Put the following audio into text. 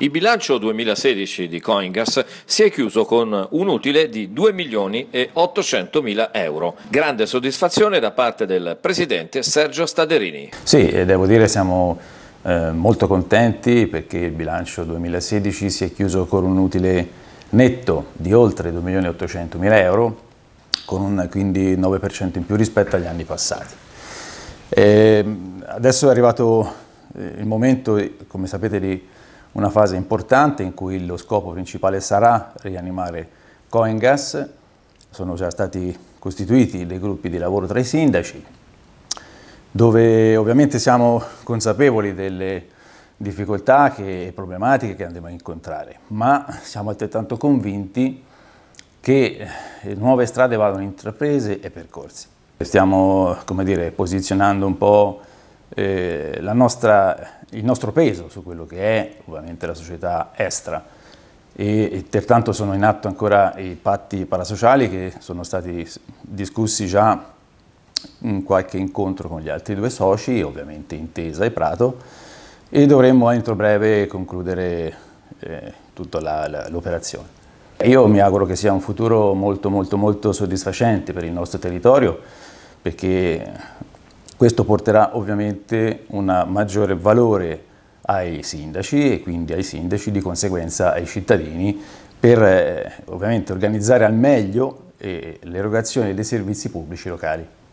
Il bilancio 2016 di Coingas si è chiuso con un utile di 2 milioni e 800 mila euro. Grande soddisfazione da parte del presidente Sergio Staderini. Sì, devo dire siamo eh, molto contenti perché il bilancio 2016 si è chiuso con un utile netto di oltre 2 milioni e 800 mila euro, con un quindi 9% in più rispetto agli anni passati. E ehm, adesso è arrivato eh, il momento, come sapete, di una fase importante in cui lo scopo principale sarà rianimare Coingas, sono già stati costituiti dei gruppi di lavoro tra i sindaci, dove ovviamente siamo consapevoli delle difficoltà e problematiche che andremo a incontrare, ma siamo altrettanto convinti che eh, nuove strade vadano intraprese e percorsi. Stiamo dire, posizionando un po' eh, nostra, il nostro peso su quello che è ovviamente la società estera e, e pertanto sono in atto ancora i patti parasociali che sono stati discussi già in qualche incontro con gli altri due soci, ovviamente Intesa e Prato, e dovremmo entro breve concludere eh, tutta l'operazione. Io mi auguro che sia un futuro molto molto molto soddisfacente per il nostro territorio perché questo porterà ovviamente un maggiore valore ai sindaci e quindi ai sindaci di conseguenza ai cittadini per eh, ovviamente organizzare al meglio eh, l'erogazione dei servizi pubblici locali.